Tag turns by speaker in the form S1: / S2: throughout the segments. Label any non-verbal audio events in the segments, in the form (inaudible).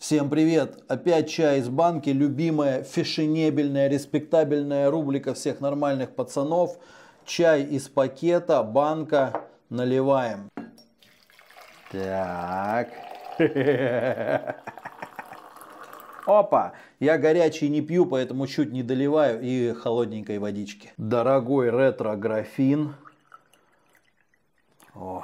S1: Всем привет! Опять чай из банки, любимая, фешенебельная, респектабельная рубрика всех нормальных пацанов. Чай из пакета, банка, наливаем. Так. (laughs) Опа! Я горячий не пью, поэтому чуть не доливаю и холодненькой водички. Дорогой ретро-графин. О.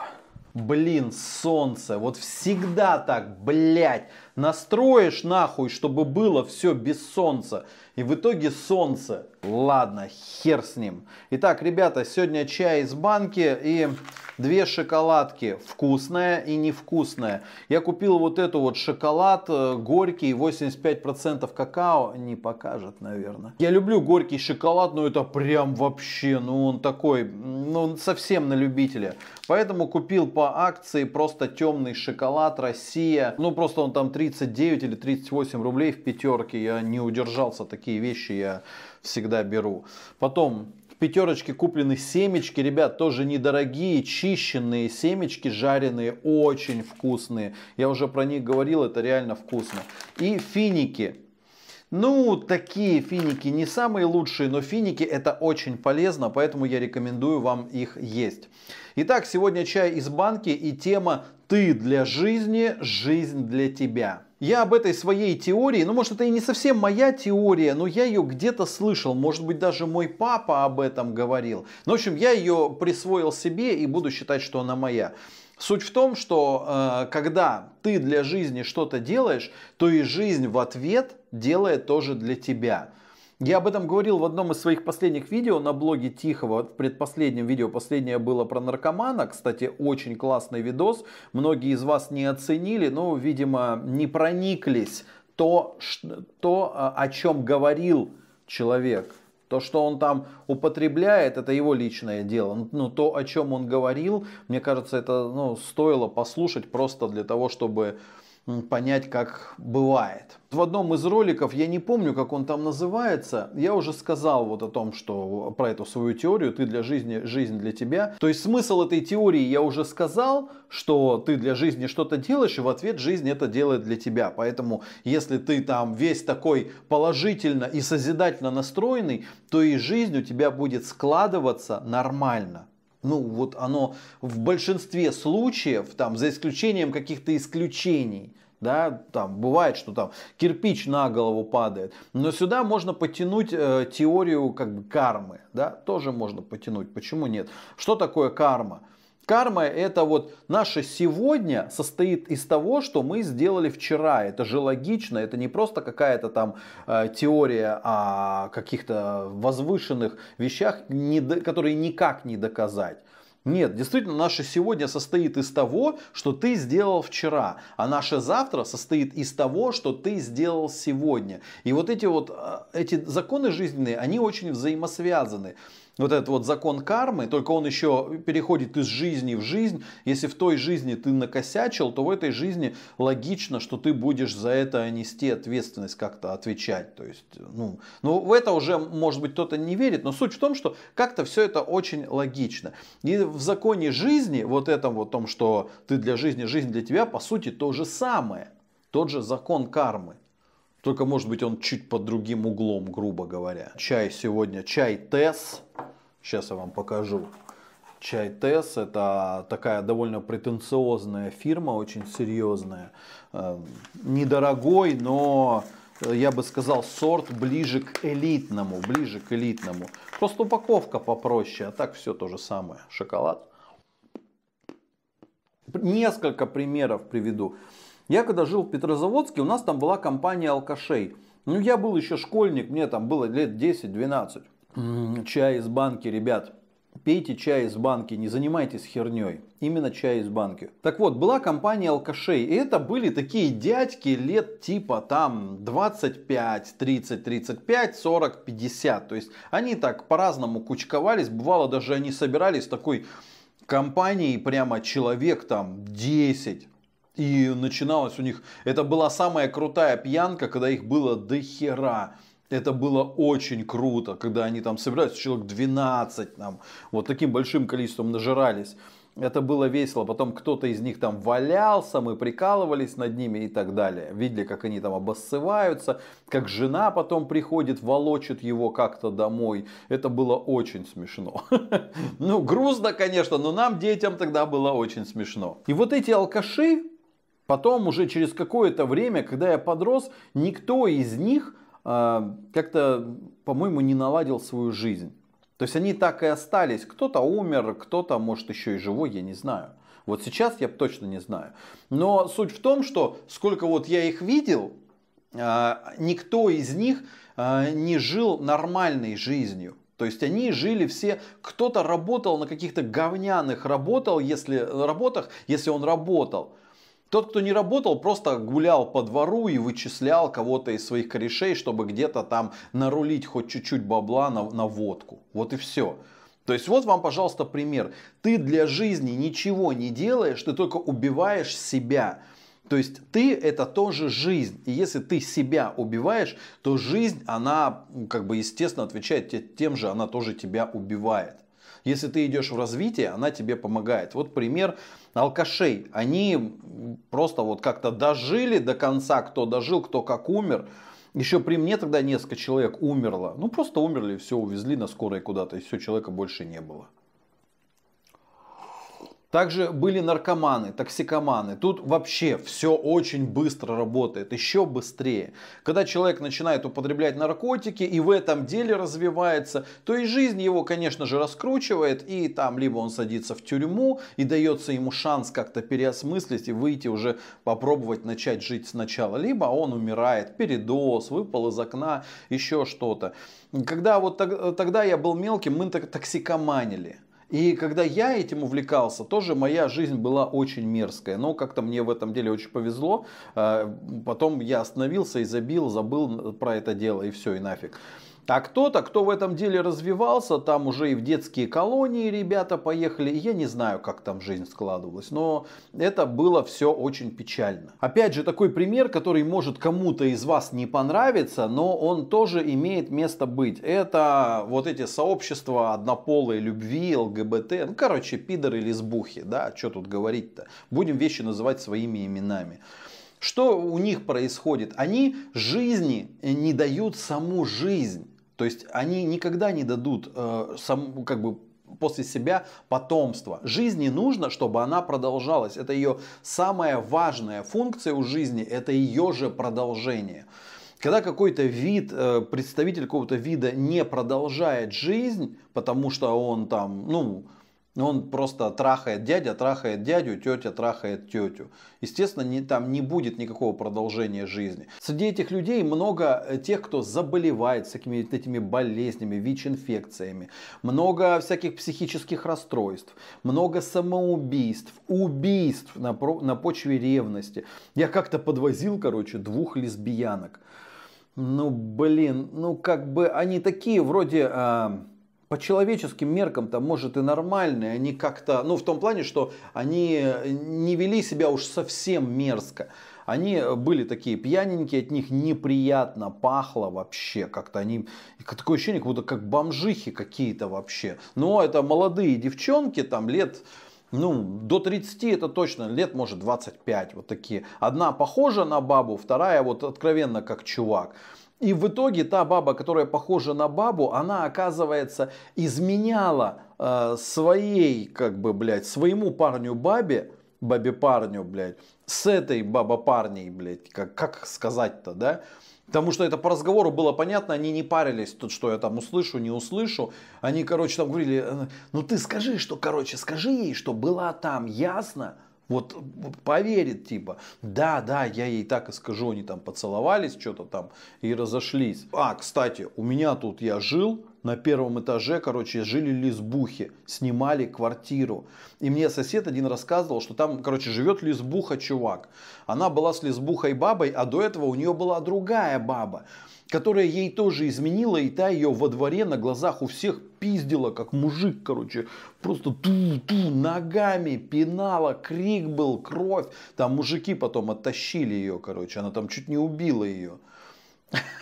S1: Блин, солнце. Вот всегда так, блядь настроишь нахуй, чтобы было все без солнца. И в итоге солнце. Ладно, хер с ним. Итак, ребята, сегодня чай из банки и две шоколадки. Вкусная и невкусная. Я купил вот эту вот шоколад, э, горький, 85% какао. Не покажет, наверное. Я люблю горький шоколад, но это прям вообще, ну он такой, ну он совсем на любителя. Поэтому купил по акции просто темный шоколад Россия. Ну просто он там 3 39 или 38 рублей в пятерке. Я не удержался, такие вещи я всегда беру. Потом в пятерочке куплены семечки, ребят, тоже недорогие, чищенные семечки, жареные, очень вкусные. Я уже про них говорил, это реально вкусно. И финики. Ну, такие финики не самые лучшие, но финики это очень полезно, поэтому я рекомендую вам их есть. Итак, сегодня чай из банки и тема «Ты для жизни, жизнь для тебя». Я об этой своей теории, ну может это и не совсем моя теория, но я ее где-то слышал, может быть даже мой папа об этом говорил. Но ну, в общем, я ее присвоил себе и буду считать, что она моя. Суть в том, что э, когда ты для жизни что-то делаешь, то и жизнь в ответ делает тоже для тебя. Я об этом говорил в одном из своих последних видео на блоге Тихого, в предпоследнем видео, последнее было про наркомана, кстати, очень классный видос, многие из вас не оценили, но, видимо, не прониклись то, то э, о чем говорил человек. То, что он там употребляет, это его личное дело. Но ну, ну, то, о чем он говорил, мне кажется, это ну, стоило послушать просто для того, чтобы понять, как бывает. В одном из роликов, я не помню, как он там называется, я уже сказал вот о том, что про эту свою теорию «ты для жизни, жизнь для тебя». То есть смысл этой теории я уже сказал, что ты для жизни что-то делаешь, и в ответ жизнь это делает для тебя. Поэтому если ты там весь такой положительно и созидательно настроенный, то и жизнь у тебя будет складываться нормально ну вот оно в большинстве случаев, там, за исключением каких-то исключений, да, там бывает, что там кирпич на голову падает, но сюда можно потянуть э, теорию как бы кармы, да, тоже можно потянуть, почему нет? Что такое карма? Карма это вот наше сегодня состоит из того, что мы сделали вчера. Это же логично, это не просто какая-то там э, теория о каких-то возвышенных вещах, не, которые никак не доказать. Нет, действительно, наше сегодня состоит из того, что ты сделал вчера, а наше завтра состоит из того, что ты сделал сегодня. И вот эти вот э, эти законы жизненные, они очень взаимосвязаны вот этот вот закон кармы, только он еще переходит из жизни в жизнь. Если в той жизни ты накосячил, то в этой жизни логично, что ты будешь за это нести ответственность, как-то отвечать. То есть, ну, ну, в это уже, может быть, кто-то не верит, но суть в том, что как-то все это очень логично. И в законе жизни, вот этом вот том, что ты для жизни, жизнь для тебя, по сути, то же самое. Тот же закон кармы. Только, может быть, он чуть под другим углом, грубо говоря. Чай сегодня, чай ТЭС. Сейчас я вам покажу. Чай ТЭС. это такая довольно претенциозная фирма, очень серьезная. Эм, недорогой, но э, я бы сказал, сорт ближе к элитному, ближе к элитному. Просто упаковка попроще, а так все то же самое. Шоколад. Несколько примеров приведу. Я когда жил в Петрозаводске, у нас там была компания алкашей. Ну, я был еще школьник, мне там было лет 10-12. Чай из банки, ребят. Пейте чай из банки, не занимайтесь херней. Именно чай из банки. Так вот, была компания алкашей, и это были такие дядьки лет типа там 25, 30, 35, 40, 50. То есть они так по-разному кучковались, бывало даже они собирались такой компанией прямо человек там 10 и начиналось у них, это была самая крутая пьянка, когда их было до хера. Это было очень круто, когда они там собирались, человек 12, там, вот таким большим количеством нажирались. Это было весело. Потом кто-то из них там валялся, мы прикалывались над ними и так далее. Видели, как они там обоссываются, как жена потом приходит, волочит его как-то домой. Это было очень смешно. (laughs) Ну, грустно, конечно, но нам, детям, тогда было очень смешно. И вот эти алкаши, Потом уже через какое-то время, когда я подрос, никто из них э, как-то, по-моему, не наладил свою жизнь. То есть они так и остались. Кто-то умер, кто-то, может, еще и живой, я не знаю. Вот сейчас я точно не знаю. Но суть в том, что сколько вот я их видел, э, никто из них э, не жил нормальной жизнью. То есть они жили все, кто-то работал на каких-то говняных работал, если, работах, если он работал. Тот, кто не работал, просто гулял по двору и вычислял кого-то из своих корешей, чтобы где-то там нарулить хоть чуть-чуть бабла на, на водку. Вот и все. То есть вот вам, пожалуйста, пример. Ты для жизни ничего не делаешь, ты только убиваешь себя. То есть ты это тоже жизнь. И если ты себя убиваешь, то жизнь, она, как бы, естественно, отвечает тем же, она тоже тебя убивает. Если ты идешь в развитие, она тебе помогает. Вот пример алкашей. Они просто вот как-то дожили до конца, кто дожил, кто как умер. Еще при мне тогда несколько человек умерло. Ну просто умерли, все увезли на скорой куда-то, и все, человека больше не было. Также были наркоманы, токсикоманы. Тут вообще все очень быстро работает, еще быстрее. Когда человек начинает употреблять наркотики и в этом деле развивается, то и жизнь его, конечно же, раскручивает. И там либо он садится в тюрьму и дается ему шанс как-то переосмыслить и выйти уже попробовать начать жить сначала. Либо он умирает, передоз, выпал из окна, еще что-то. Когда вот тогда я был мелким, мы токсикоманили. И когда я этим увлекался, тоже моя жизнь была очень мерзкая. Но как-то мне в этом деле очень повезло. Э, потом я остановился и забил, забыл э, про это дело и все, и нафиг. А кто-то, кто в этом деле развивался, там уже и в детские колонии ребята поехали. Я не знаю, как там жизнь складывалась, но это было все очень печально. Опять же, такой пример, который может кому-то из вас не понравиться, но он тоже имеет место быть. Это вот эти сообщества однополой любви, ЛГБТ, ну, короче, пидоры, лесбухи, да, что тут говорить-то. Будем вещи называть своими именами. Что у них происходит? Они жизни не дают саму жизнь. То есть они никогда не дадут э, сам, как бы после себя потомство. Жизни нужно, чтобы она продолжалась. Это ее самая важная функция у жизни, это ее же продолжение. Когда какой-то вид, э, представитель какого-то вида не продолжает жизнь, потому что он там, ну, ну, он просто трахает дядя, трахает дядю, тетя трахает тетю. Естественно, не, там не будет никакого продолжения жизни. Среди этих людей много э, тех, кто заболевает всякими этими болезнями, ВИЧ-инфекциями. Много всяких психических расстройств. Много самоубийств, убийств на, на почве ревности. Я как-то подвозил, короче, двух лесбиянок. Ну, блин, ну как бы они такие вроде... А по человеческим меркам там может и нормальные, они как-то, ну в том плане, что они не вели себя уж совсем мерзко. Они были такие пьяненькие, от них неприятно пахло вообще. Как-то они, такое ощущение, как будто как бомжихи какие-то вообще. Но это молодые девчонки, там лет, ну, до 30 это точно, лет может 25, вот такие. Одна похожа на бабу, вторая вот откровенно как чувак. И в итоге та баба, которая похожа на бабу, она, оказывается, изменяла э, своей, как бы, блядь, своему парню бабе, бабе парню, блядь, с этой баба парней, блядь, как, как сказать-то, да? Потому что это по разговору было понятно, они не парились, тут, что я там услышу, не услышу. Они, короче, там говорили, «Э, ну ты скажи, что, короче, скажи ей, что была там, ясно? Вот поверит типа, да, да, я ей так и скажу, они там поцеловались, что-то там и разошлись. А, кстати, у меня тут я жил, на первом этаже, короче, жили лесбухи, снимали квартиру. И мне сосед один рассказывал, что там, короче, живет лесбуха чувак. Она была с лесбухой бабой, а до этого у нее была другая баба которая ей тоже изменила, и та ее во дворе на глазах у всех пиздила, как мужик, короче, просто ту-ту, ногами пинала, крик был, кровь, там мужики потом оттащили ее, короче, она там чуть не убила ее.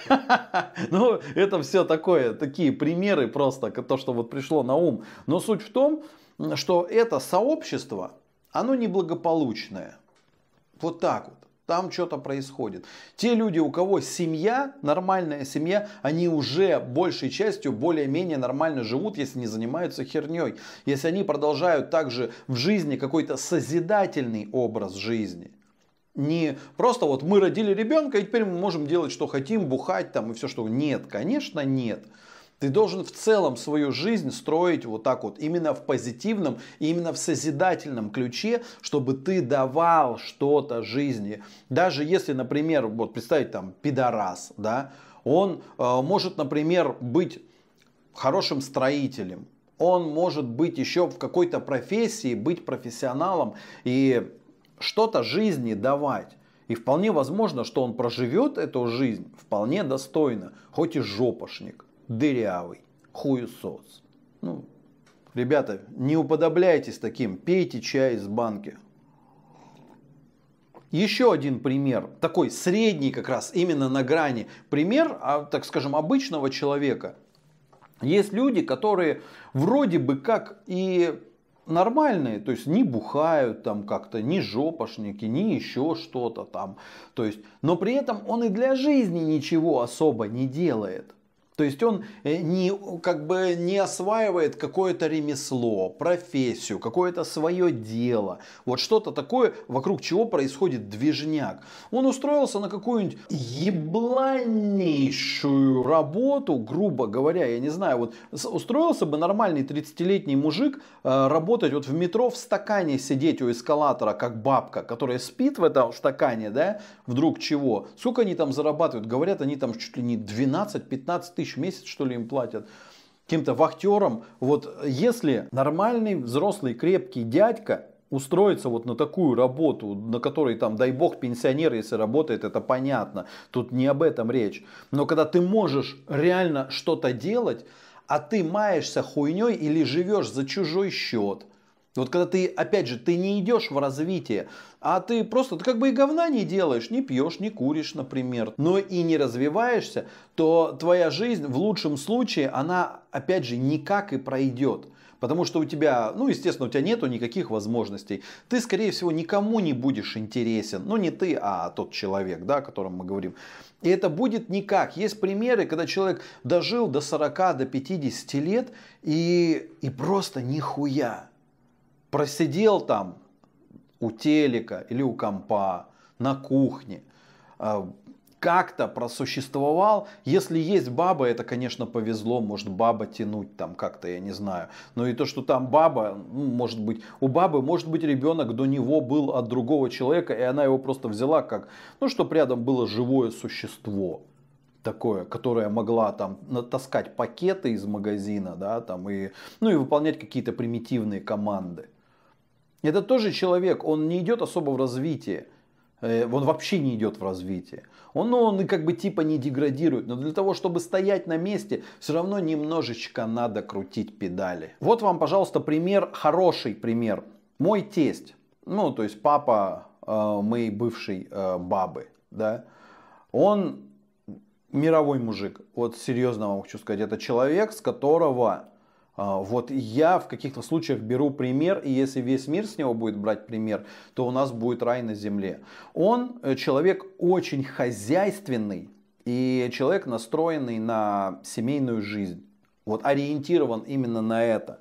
S1: (laughs) Ну, это все такое, такие примеры просто, то, что вот пришло на ум. Но суть в том, что это сообщество, оно неблагополучное. Вот так вот там что-то происходит. Те люди, у кого семья, нормальная семья, они уже большей частью более-менее нормально живут, если не занимаются херней. Если они продолжают также в жизни какой-то созидательный образ жизни. Не просто вот мы родили ребенка, и теперь мы можем делать, что хотим, бухать там и все что. Нет, конечно, нет. Ты должен в целом свою жизнь строить вот так вот, именно в позитивном, именно в созидательном ключе, чтобы ты давал что-то жизни. Даже если, например, вот представить там пидорас, да, он э, может, например, быть хорошим строителем, он может быть еще в какой-то профессии, быть профессионалом и что-то жизни давать. И вполне возможно, что он проживет эту жизнь вполне достойно, хоть и жопошник дырявый, хуесос. Ну, ребята, не уподобляйтесь таким, пейте чай из банки. Еще один пример, такой средний как раз, именно на грани. Пример, а, так скажем, обычного человека. Есть люди, которые вроде бы как и нормальные, то есть не бухают там как-то, не жопошники, не еще что-то там. То есть, но при этом он и для жизни ничего особо не делает. То есть он э, не, как бы не осваивает какое-то ремесло, профессию, какое-то свое дело. Вот что-то такое, вокруг чего происходит движняк. Он устроился на какую-нибудь ебланнейшую работу, грубо говоря, я не знаю, вот устроился бы нормальный 30-летний мужик э, работать вот в метро в стакане сидеть у эскалатора, как бабка, которая спит в этом стакане, да, вдруг чего. Сколько они там зарабатывают? Говорят, они там чуть ли не 12-15 тысяч тысяч в месяц, что ли, им платят каким-то вахтером. Вот если нормальный, взрослый, крепкий дядька устроиться вот на такую работу, на которой там, дай бог, пенсионер, если работает, это понятно. Тут не об этом речь. Но когда ты можешь реально что-то делать, а ты маешься хуйней или живешь за чужой счет – ну, вот когда ты, опять же, ты не идешь в развитие, а ты просто ты как бы и говна не делаешь, не пьешь, не куришь, например, но и не развиваешься, то твоя жизнь в лучшем случае, она, опять же, никак и пройдет. Потому что у тебя, ну, естественно, у тебя нету никаких возможностей. Ты, скорее всего, никому не будешь интересен. Ну, не ты, а тот человек, да, о котором мы говорим. И это будет никак. Есть примеры, когда человек дожил до 40, до 50 лет и, и просто нихуя просидел там у телека или у компа, на кухне, а, как-то просуществовал. Если есть баба, это, конечно, повезло, может баба тянуть там как-то, я не знаю. Но и то, что там баба, ну, может быть, у бабы, может быть, ребенок до него был от другого человека, и она его просто взяла как, ну, чтобы рядом было живое существо такое, которое могла там натаскать пакеты из магазина, да, там и, ну и выполнять какие-то примитивные команды. Это тоже человек, он не идет особо в развитие. Э, он вообще не идет в развитие. Он, ну, он как бы типа не деградирует. Но для того, чтобы стоять на месте, все равно немножечко надо крутить педали. Вот вам, пожалуйста, пример, хороший пример. Мой тесть, ну, то есть папа э, моей бывшей э, бабы, да, он мировой мужик. Вот серьезно вам хочу сказать, это человек, с которого а, вот я в каких-то случаях беру пример, и если весь мир с него будет брать пример, то у нас будет рай на земле. Он э, человек очень хозяйственный и человек, настроенный на семейную жизнь. Вот ориентирован именно на это.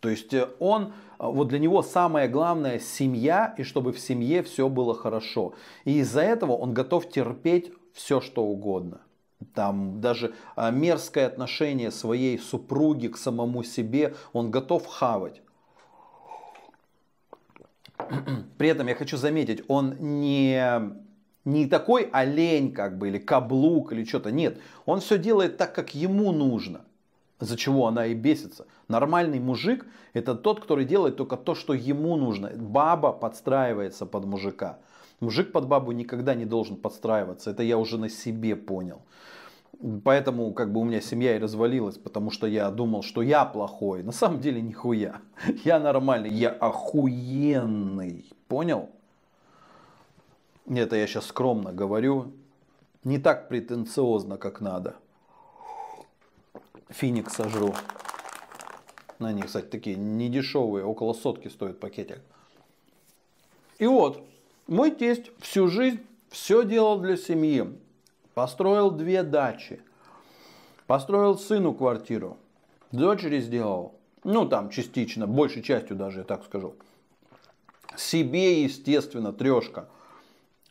S1: То есть э, он, а, вот для него самое главное семья, и чтобы в семье все было хорошо. И из-за этого он готов терпеть все, что угодно там даже а, мерзкое отношение своей супруги к самому себе, он готов хавать. (clears throat) При этом я хочу заметить, он не, не такой олень, как бы, или каблук, или что-то. Нет, он все делает так, как ему нужно. За чего она и бесится. Нормальный мужик – это тот, который делает только то, что ему нужно. Баба подстраивается под мужика. Мужик под бабу никогда не должен подстраиваться. Это я уже на себе понял. Поэтому как бы у меня семья и развалилась, потому что я думал, что я плохой. На самом деле нихуя. (laughs) Я нормальный, я охуенный. Понял? Это я сейчас скромно говорю. Не так претенциозно, как надо. Финик сожру. На них, кстати, такие недешевые, около сотки стоит пакетик. И вот, мой тесть всю жизнь все делал для семьи. Построил две дачи. Построил сыну квартиру. Дочери сделал. Ну, там частично, большей частью даже, я так скажу. Себе, естественно, трешка.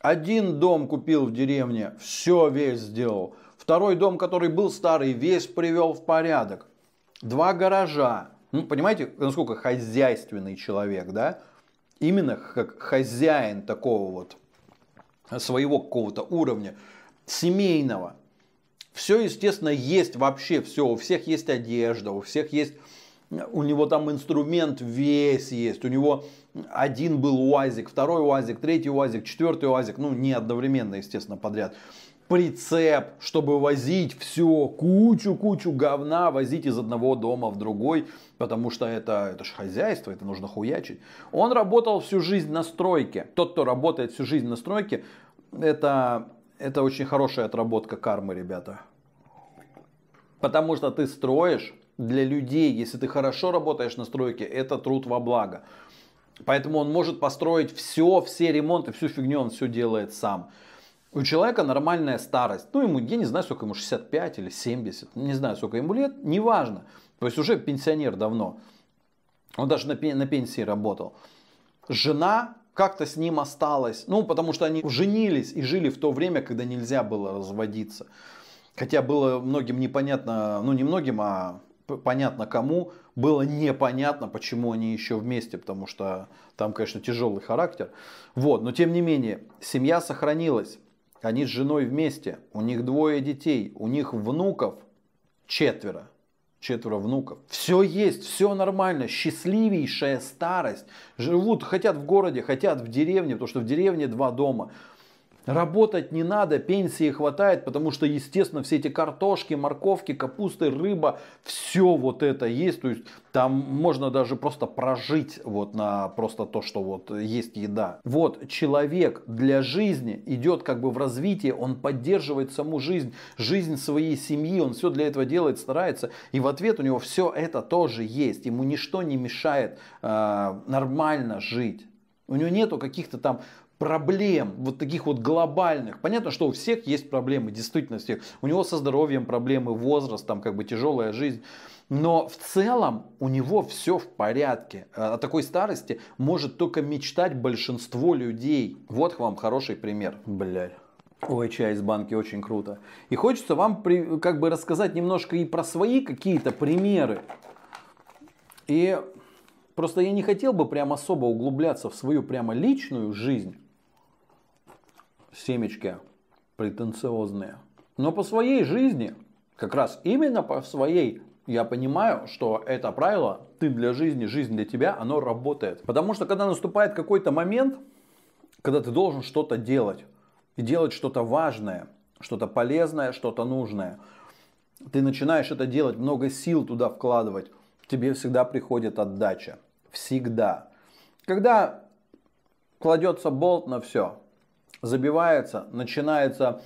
S1: Один дом купил в деревне, все весь сделал. Второй дом, который был старый, весь привел в порядок. Два гаража. Ну, понимаете, насколько хозяйственный человек, да? Именно как хозяин такого вот своего какого-то уровня семейного. Все, естественно, есть вообще все. У всех есть одежда, у всех есть... У него там инструмент весь есть. У него один был УАЗик, второй УАЗик, третий УАЗик, четвертый УАЗик. Ну, не одновременно, естественно, подряд прицеп, чтобы возить все, кучу-кучу говна возить из одного дома в другой, потому что это, это же хозяйство, это нужно хуячить. Он работал всю жизнь на стройке. Тот, кто работает всю жизнь на стройке, это это очень хорошая отработка кармы, ребята. Потому что ты строишь для людей, если ты хорошо работаешь на стройке, это труд во благо. Поэтому он может построить все, все ремонты, всю фигню он все делает сам. У человека нормальная старость. Ну, ему, я не знаю, сколько ему, 65 или 70, не знаю, сколько ему лет, неважно. То есть уже пенсионер давно. Он даже на, на пенсии работал. Жена как-то с ним осталось. Ну, потому что они женились и жили в то время, когда нельзя было разводиться. Хотя было многим непонятно, ну не многим, а понятно кому, было непонятно, почему они еще вместе, потому что там, конечно, тяжелый характер. Вот, но тем не менее, семья сохранилась. Они с женой вместе, у них двое детей, у них внуков четверо четверо внуков. Все есть, все нормально, счастливейшая старость. Живут, хотят в городе, хотят в деревне, потому что в деревне два дома. Работать не надо, пенсии хватает, потому что, естественно, все эти картошки, морковки, капусты, рыба, все вот это есть. То есть там можно даже просто прожить вот на просто то, что вот есть еда. Вот человек для жизни идет как бы в развитие, он поддерживает саму жизнь, жизнь своей семьи, он все для этого делает, старается. И в ответ у него все это тоже есть. Ему ничто не мешает э, нормально жить. У него нету каких-то там проблем, вот таких вот глобальных. Понятно, что у всех есть проблемы, действительно всех. У него со здоровьем проблемы, возраст, там как бы тяжелая жизнь. Но в целом у него все в порядке. Э, о такой старости может только мечтать большинство людей. Вот вам хороший пример. Блядь. Ой, чай из банки, очень круто. И хочется вам при, как бы рассказать немножко и про свои какие-то примеры. И просто я не хотел бы прям особо углубляться в свою прямо личную жизнь семечки претенциозные. Но по своей жизни, как раз именно по своей, я понимаю, что это правило «ты для жизни, жизнь для тебя», оно работает. Потому что когда наступает какой-то момент, когда ты должен что-то делать, и делать что-то важное, что-то полезное, что-то нужное, ты начинаешь это делать, много сил туда вкладывать, тебе всегда приходит отдача. Всегда. Когда кладется болт на все, забивается, начинается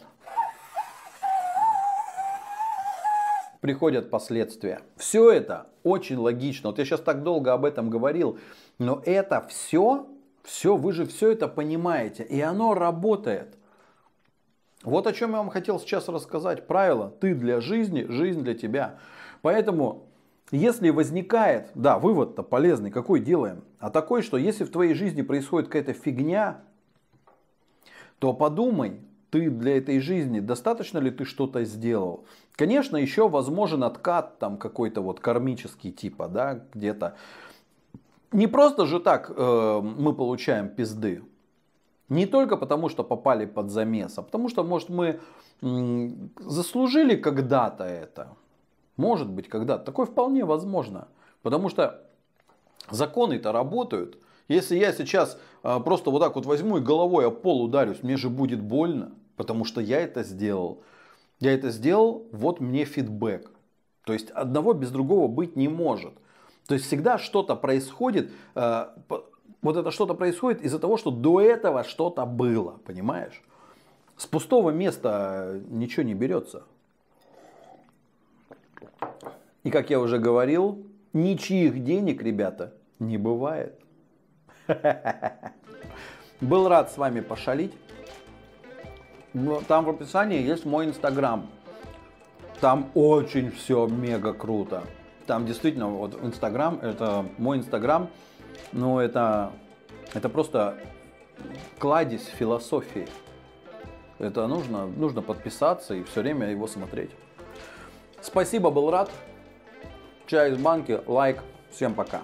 S1: приходят последствия. Все это очень логично. Вот я сейчас так долго об этом говорил, но это все, все, вы же все это понимаете, и оно работает. Вот о чем я вам хотел сейчас рассказать. Правило «ты для жизни, жизнь для тебя». Поэтому, если возникает, да, вывод-то полезный, какой делаем? А такой, что если в твоей жизни происходит какая-то фигня, то подумай, ты для этой жизни, достаточно ли ты что-то сделал? Конечно, еще возможен откат там какой-то вот кармический типа, да, где-то. Не просто же так э, мы получаем пизды. Не только потому, что попали под замес, а потому что, может, мы м- заслужили когда-то это. Может быть, когда-то. Такое вполне возможно. Потому что законы-то работают. Если я сейчас а, просто вот так вот возьму и головой о пол ударюсь, мне же будет больно, потому что я это сделал. Я это сделал, вот мне фидбэк. То есть одного без другого быть не может. То есть всегда что-то происходит, а, вот это что-то происходит из-за того, что до этого что-то было, понимаешь? С пустого места э, ничего не берется. И как я уже говорил, ничьих денег, ребята, не бывает. (laughs) Был рад с вами пошалить. Там в описании есть мой инстаграм. Там очень все мега круто. Там действительно, вот инстаграм, это мой инстаграм, ну это, это просто кладезь философии. Это нужно, нужно подписаться и все время его смотреть. Спасибо, был рад. Чай из банки, лайк. Всем пока.